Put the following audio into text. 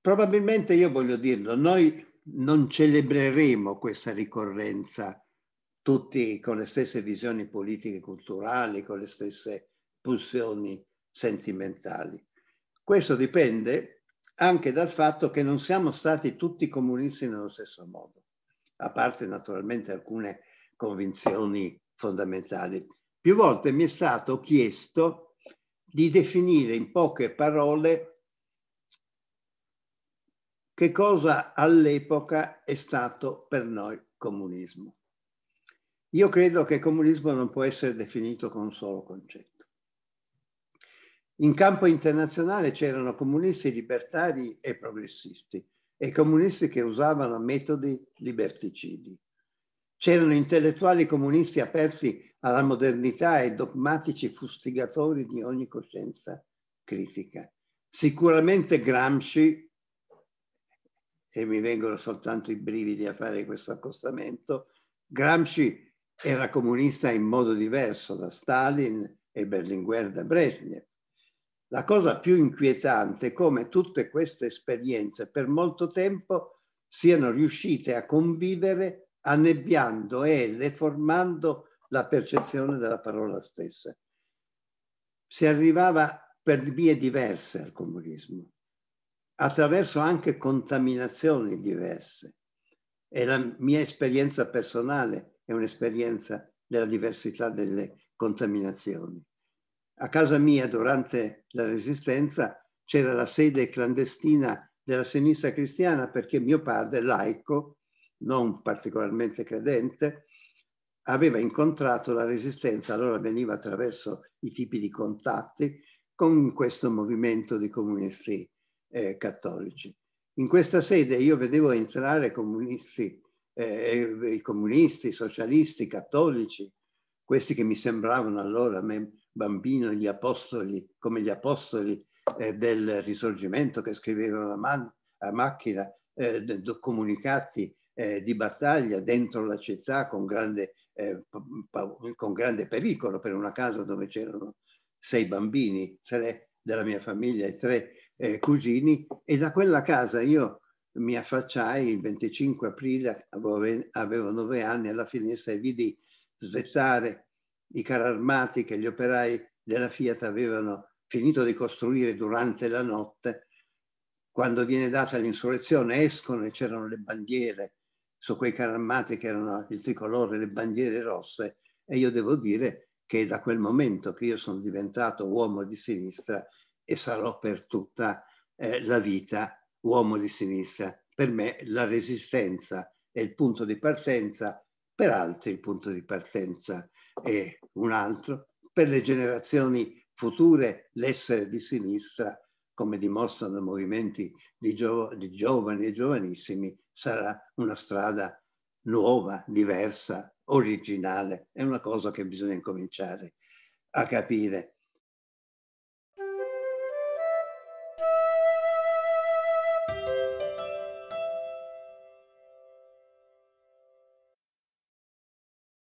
probabilmente io voglio dirlo, noi non celebreremo questa ricorrenza tutti con le stesse visioni politiche e culturali, con le stesse pulsioni sentimentali. Questo dipende anche dal fatto che non siamo stati tutti comunisti nello stesso modo, a parte naturalmente alcune convinzioni fondamentali. Più volte mi è stato chiesto di definire in poche parole che cosa all'epoca è stato per noi comunismo. Io credo che comunismo non può essere definito con un solo concetto. In campo internazionale c'erano comunisti libertari e progressisti e comunisti che usavano metodi liberticidi. C'erano intellettuali comunisti aperti alla modernità e dogmatici fustigatori di ogni coscienza critica. Sicuramente Gramsci e mi vengono soltanto i brividi a fare questo accostamento, Gramsci era comunista in modo diverso da Stalin e Berlinguer da Brezhnev. La cosa più inquietante è come tutte queste esperienze per molto tempo siano riuscite a convivere annebbiando e deformando la percezione della parola stessa. Si arrivava per vie diverse al comunismo attraverso anche contaminazioni diverse. E la mia esperienza personale è un'esperienza della diversità delle contaminazioni. A casa mia, durante la Resistenza, c'era la sede clandestina della sinistra cristiana perché mio padre, laico, non particolarmente credente, aveva incontrato la Resistenza, allora veniva attraverso i tipi di contatti con questo movimento di comunisti eh, cattolici. In questa sede io vedevo entrare comunisti, eh, eh i comunisti, socialisti, cattolici, questi che mi sembravano allora, a me bambino, gli apostoli, come gli apostoli eh, del risorgimento che scrivevano a, man- a macchina eh, comunicati eh, di battaglia dentro la città con grande, eh, pa- con grande pericolo per una casa dove c'erano sei bambini, tre della mia famiglia e tre eh, cugini e da quella casa io mi affacciai il 25 aprile, avevo, nove anni alla finestra e vidi svezzare i cararmati che gli operai della Fiat avevano finito di costruire durante la notte. Quando viene data l'insurrezione escono e c'erano le bandiere su quei cararmati che erano il tricolore, le bandiere rosse e io devo dire che da quel momento che io sono diventato uomo di sinistra e sarò per tutta eh, la vita uomo di sinistra. Per me la resistenza è il punto di partenza, per altri il punto di partenza è un altro, per le generazioni future l'essere di sinistra, come dimostrano i movimenti di, gio di giovani e giovanissimi, sarà una strada nuova, diversa, originale, è una cosa che bisogna incominciare a capire.